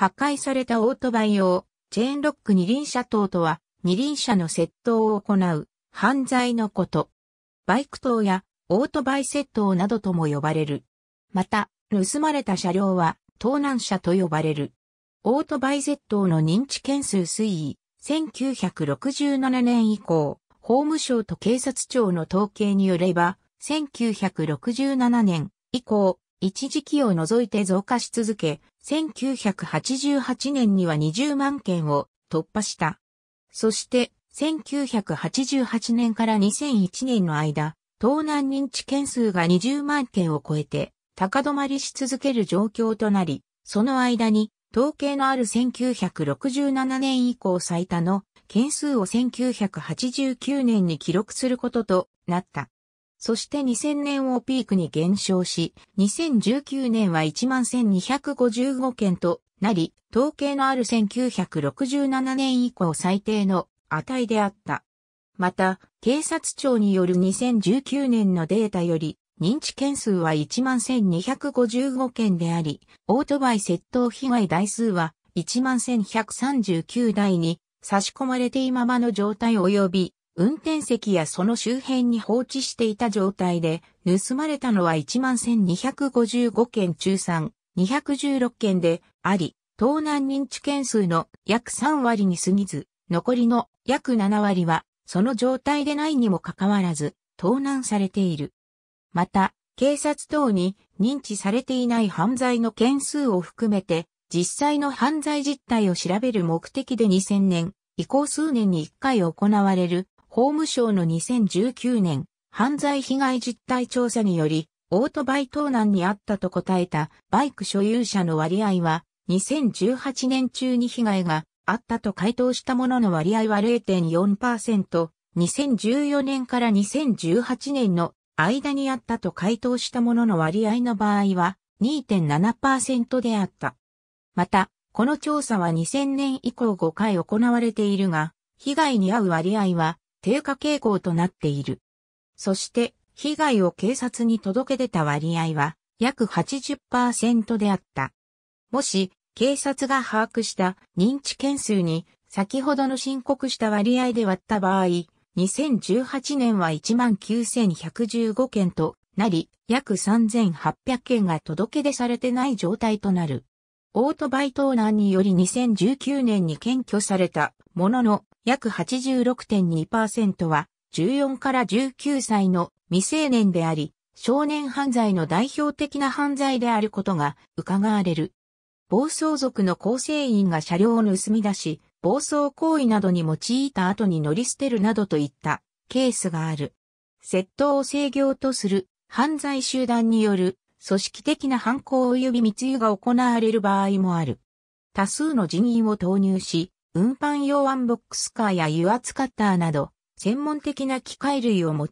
破壊されたオートバイ用、チェーンロック二輪車等とは、二輪車の窃盗を行う、犯罪のこと。バイク等や、オートバイ窃盗などとも呼ばれる。また、盗まれた車両は、盗難車と呼ばれる。オートバイ窃盗の認知件数推移、1967年以降、法務省と警察庁の統計によれば、1967年以降、一時期を除いて増加し続け、1988年には20万件を突破した。そして、1988年から2001年の間、盗難認知件数が20万件を超えて、高止まりし続ける状況となり、その間に、統計のある1967年以降最多の件数を1989年に記録することとなった。そして2000年をピークに減少し、2019年は11,255件となり、統計のある1967年以降最低の値であった。また、警察庁による2019年のデータより、認知件数は11,255件であり、オートバイ窃盗被害台数は11,139台に差し込まれていままの状態及び、運転席やその周辺に放置していた状態で、盗まれたのは11,255件中3、216件であり、盗難認知件数の約3割に過ぎず、残りの約7割は、その状態でないにもかかわらず、盗難されている。また、警察等に認知されていない犯罪の件数を含めて、実際の犯罪実態を調べる目的で2000年、以降数年に1回行われる法務省の2019年、犯罪被害実態調査により、オートバイ盗難にあったと答えたバイク所有者の割合は、2018年中に被害があったと回答したものの割合は0.4%、2014年から2018年の間にあったと回答したものの割合の場合は2.7%であった。また、この調査は2000年以降5回行われているが、被害に遭う割合は低下傾向となっている。そして、被害を警察に届け出た割合は約80%であった。もし、警察が把握した認知件数に先ほどの申告した割合で割った場合、2018年は19,115件となり、約3,800件が届け出されてない状態となる。オートバイ盗難により2019年に検挙されたものの、約86.2%は14から19歳の未成年であり、少年犯罪の代表的な犯罪であることが伺われる。暴走族の構成員が車両を盗み出し、暴走行為などに用いた後に乗り捨てるなどといったケースがある。窃盗を制御とする犯罪集団による組織的な犯行及び密輸が行われる場合もある。多数の人員を投入し、運搬用ワンボックスカーや油圧カッターなど、専門的な機械類を用い、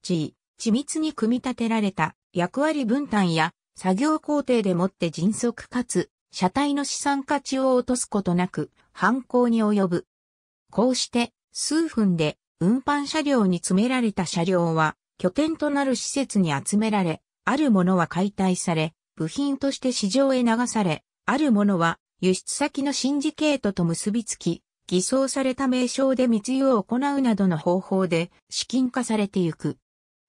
緻密に組み立てられた役割分担や作業工程でもって迅速かつ、車体の資産価値を落とすことなく、犯行に及ぶ。こうして、数分で運搬車両に詰められた車両は、拠点となる施設に集められ、あるものは解体され、部品として市場へ流され、あるものは輸出先のシンジケートと結びつき、偽装された名称で密輸を行うなどの方法で資金化されてゆく。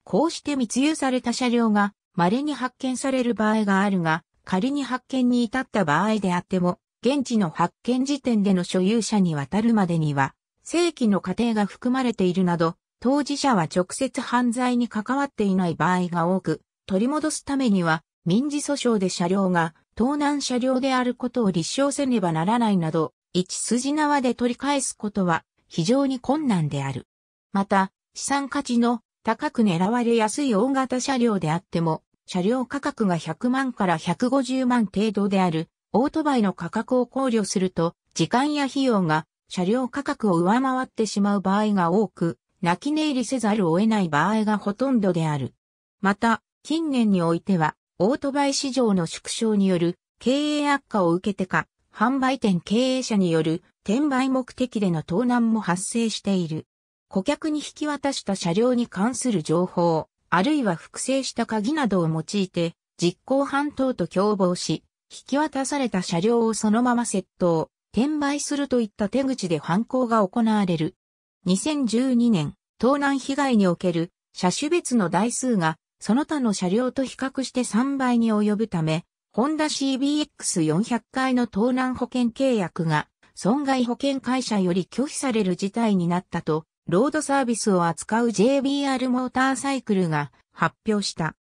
こうして密輸された車両が稀に発見される場合があるが、仮に発見に至った場合であっても、現地の発見時点での所有者に渡るまでには、正規の過程が含まれているなど、当事者は直接犯罪に関わっていない場合が多く、取り戻すためには、民事訴訟で車両が盗難車両であることを立証せねばならないなど、一筋縄で取り返すことは非常に困難である。また、資産価値の高く狙われやすい大型車両であっても、車両価格が100万から150万程度である、オートバイの価格を考慮すると、時間や費用が車両価格を上回ってしまう場合が多く、泣き寝入りせざるを得ない場合がほとんどである。また、近年においては、オートバイ市場の縮小による経営悪化を受けてか、販売店経営者による転売目的での盗難も発生している。顧客に引き渡した車両に関する情報、あるいは複製した鍵などを用いて、実行犯等と共謀し、引き渡された車両をそのまま窃盗、転売するといった手口で犯行が行われる。2012年、盗難被害における車種別の台数が、その他の車両と比較して3倍に及ぶため、ホンダ CBX400 回の盗難保険契約が損害保険会社より拒否される事態になったと、ロードサービスを扱う JBR モーターサイクルが発表した。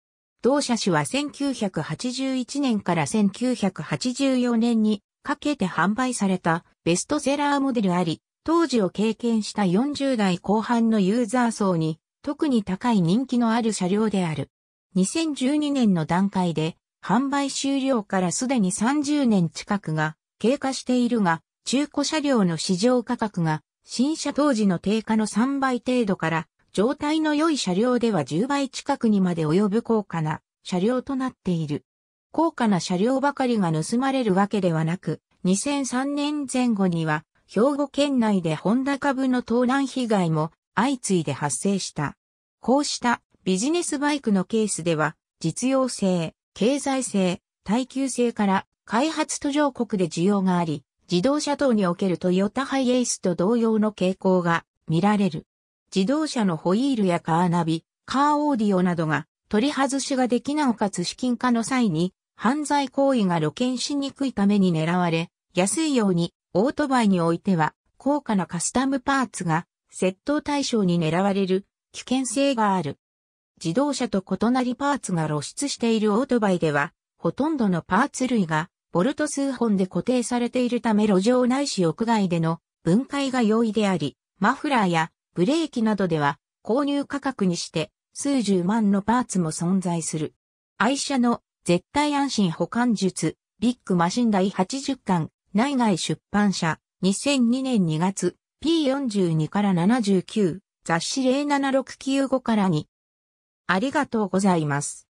同社種は1981年から1984年にかけて販売されたベストセラーモデルあり、当時を経験した40代後半のユーザー層に特に高い人気のある車両である。2012年の段階で販売終了からすでに30年近くが経過しているが、中古車両の市場価格が新車当時の低下の3倍程度から状態の良い車両では10倍近くにまで及ぶ高価な車両となっている。高価な車両ばかりが盗まれるわけではなく、2003年前後には兵庫県内でホンダ株の盗難被害も相次いで発生した。こうしたビジネスバイクのケースでは実用性、経済性、耐久性から開発途上国で需要があり、自動車等におけるトヨタハイエースと同様の傾向が見られる。自動車のホイールやカーナビ、カーオーディオなどが取り外しができなおかつ資金化の際に犯罪行為が露見しにくいために狙われ、安いようにオートバイにおいては高価なカスタムパーツが窃盗対象に狙われる危険性がある。自動車と異なりパーツが露出しているオートバイでは、ほとんどのパーツ類が、ボルト数本で固定されているため路上ないし屋外での分解が容易であり、マフラーやブレーキなどでは購入価格にして数十万のパーツも存在する。愛車の絶対安心保管術、ビッグマシン第80巻、内外出版社、2002年2月、P42 から79、雑誌07695から2、ありがとうございます。